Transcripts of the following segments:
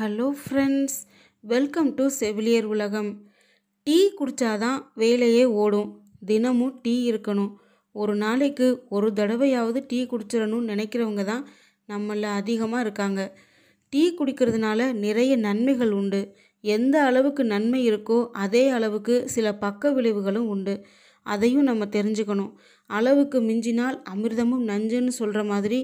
hello friends welcome to செவிலியர் உலகம் tea குடித்தாதான் வேலையே ஓடும் தினமும் டீ இருக்கணும் ஒரு நாளைக்கு ஒரு தடவையாவது டீ குடிச்சிடணும்னு நினைக்கிறவங்க தான் நம்மள அதிகமாக இருக்காங்க டீ குடிக்கிறதுனால நிறைய நன்மைகள் உண்டு எந்த அளவுக்கு நன்மை இருக்கோ அதே அளவுக்கு சில பக்க விளைவுகளும் உண்டு அதையும் நம்ம தெரிஞ்சுக்கணும் அளவுக்கு மிஞ்சினால் அமிர்தமும் நஞ்சுன்னு சொல்கிற மாதிரி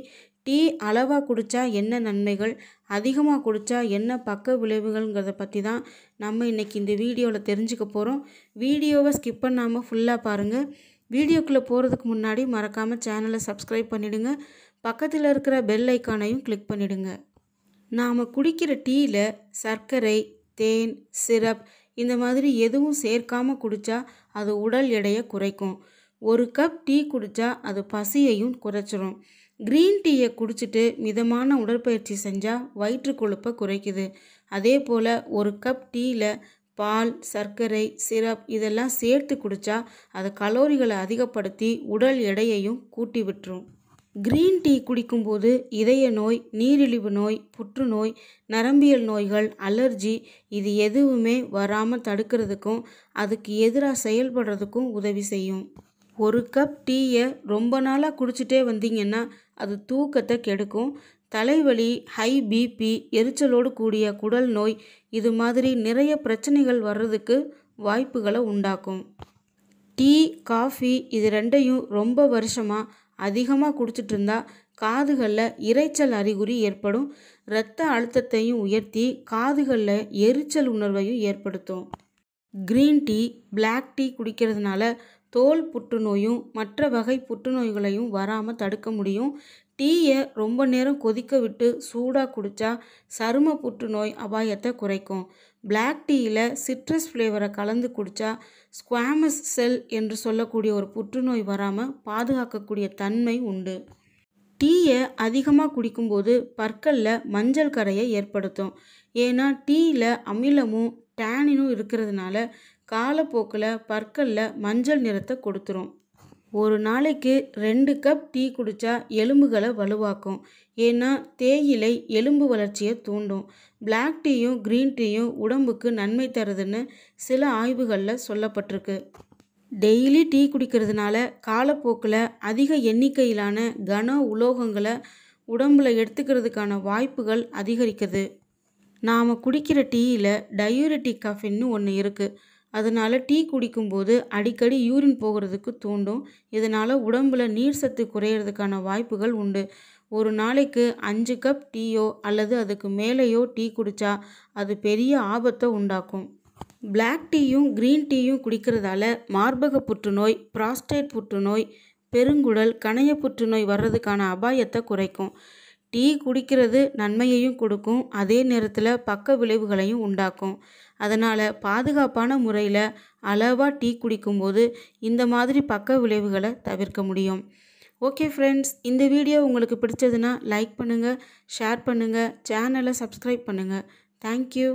டீ அளவாக குடித்தா என்ன நன்மைகள் அதிகமாக குடித்தா என்ன பக்க விளைவுகள்ங்கிறத பற்றி தான் நம்ம இன்றைக்கி இந்த வீடியோவில் தெரிஞ்சுக்க போகிறோம் வீடியோவை ஸ்கிப் பண்ணாமல் ஃபுல்லாக பாருங்கள் வீடியோக்குள்ளே போகிறதுக்கு முன்னாடி மறக்காமல் சேனலை சப்ஸ்கிரைப் பண்ணிவிடுங்க பக்கத்தில் இருக்கிற பெல் ஐக்கானையும் கிளிக் பண்ணிவிடுங்க நாம் குடிக்கிற டீயில் சர்க்கரை தேன் சிரப் இந்த மாதிரி எதுவும் சேர்க்காமல் குடித்தா அது உடல் எடையை குறைக்கும் ஒரு கப் டீ குடித்தா அது பசியையும் குறைச்சிரும் க்ரீன் டீயை குடிச்சிட்டு மிதமான உடற்பயிற்சி செஞ்சால் வயிற்று கொழுப்பை குறைக்குது அதே போல் ஒரு கப் டீயில் பால் சர்க்கரை சிரப் இதெல்லாம் சேர்த்து குடித்தா அது கலோரிகளை அதிகப்படுத்தி உடல் எடையையும் கூட்டி விட்டுரும் க்ரீன் டீ குடிக்கும்போது இதய நோய் நீரிழிவு நோய் புற்றுநோய் நரம்பியல் நோய்கள் அலர்ஜி இது எதுவுமே வராமல் தடுக்கிறதுக்கும் அதுக்கு எதிராக செயல்படுறதுக்கும் உதவி செய்யும் ஒரு கப் டீயை ரொம்ப நாளாக குடிச்சிட்டே வந்தீங்கன்னா அது தூக்கத்தை கெடுக்கும் தலைவலி ஹை பிபி எரிச்சலோடு கூடிய குடல் நோய் இது மாதிரி நிறைய பிரச்சனைகள் வர்றதுக்கு வாய்ப்புகளை உண்டாக்கும் டீ காஃபி இது ரெண்டையும் ரொம்ப வருஷமாக அதிகமாக குடிச்சிட்டு இருந்தா காதுகளில் இறைச்சல் அறிகுறி ஏற்படும் இரத்த அழுத்தத்தையும் உயர்த்தி காதுகளில் எரிச்சல் உணர்வையும் ஏற்படுத்தும் கிரீன் டீ பிளாக் டீ குடிக்கிறதுனால தோல் புற்றுநோயும் மற்ற வகை புற்றுநோய்களையும் வராமல் தடுக்க முடியும் டீயை ரொம்ப நேரம் கொதிக்க விட்டு சூடாக குடித்தா சரும புற்றுநோய் அபாயத்தை குறைக்கும் பிளாக் டீயில் சிட்ரஸ் ஃப்ளேவரை கலந்து குடித்தா ஸ்குவாமஸ் செல் என்று சொல்லக்கூடிய ஒரு புற்றுநோய் வராமல் பாதுகாக்கக்கூடிய தன்மை உண்டு டீயை அதிகமாக குடிக்கும்போது பற்களில் மஞ்சள் கரையை ஏற்படுத்தும் ஏன்னா டீயில் அமிலமும் டேனினும் இருக்கிறதுனால காலப்போக்கில் பற்களில் மஞ்சள் நிறத்தை கொடுத்துரும் ஒரு நாளைக்கு ரெண்டு கப் டீ குடித்தா எலும்புகளை வலுவாக்கும் ஏன்னா தேயிலை எலும்பு வளர்ச்சியை தூண்டும் பிளாக் டீயும் க்ரீன் டீயும் உடம்புக்கு நன்மை தருதுன்னு சில ஆய்வுகளில் சொல்லப்பட்டிருக்கு டெய்லி டீ குடிக்கிறதுனால காலப்போக்கில் அதிக எண்ணிக்கையிலான கன உலோகங்களை உடம்பில் எடுத்துக்கிறதுக்கான வாய்ப்புகள் அதிகரிக்குது நாம் குடிக்கிற டீயில் டயூரிட்டிக் கஃபின்னு ஒன்று இருக்குது அதனால் டீ குடிக்கும்போது அடிக்கடி யூரின் போகிறதுக்கு தூண்டும் இதனால் உடம்பில் நீர் சத்து குறையிறதுக்கான வாய்ப்புகள் உண்டு ஒரு நாளைக்கு அஞ்சு கப் டீயோ அல்லது அதுக்கு மேலேயோ டீ குடித்தா அது பெரிய ஆபத்தை உண்டாக்கும் பிளாக் டீயும் க்ரீன் டீயும் குடிக்கிறதால மார்பக புற்றுநோய் ப்ராஸ்டேட் புற்றுநோய் பெருங்குடல் கணைய புற்றுநோய் வர்றதுக்கான அபாயத்தை குறைக்கும் டீ குடிக்கிறது நன்மையையும் கொடுக்கும் அதே நேரத்தில் பக்க விளைவுகளையும் உண்டாக்கும் அதனால் பாதுகாப்பான முறையில் அளவாக டீ குடிக்கும்போது இந்த மாதிரி பக்க விளைவுகளை தவிர்க்க முடியும் ஓகே ஃப்ரெண்ட்ஸ் இந்த வீடியோ உங்களுக்கு பிடிச்சதுன்னா லைக் பண்ணுங்கள் ஷேர் பண்ணுங்கள் சேனலை சப்ஸ்கிரைப் பண்ணுங்கள் தேங்க்யூ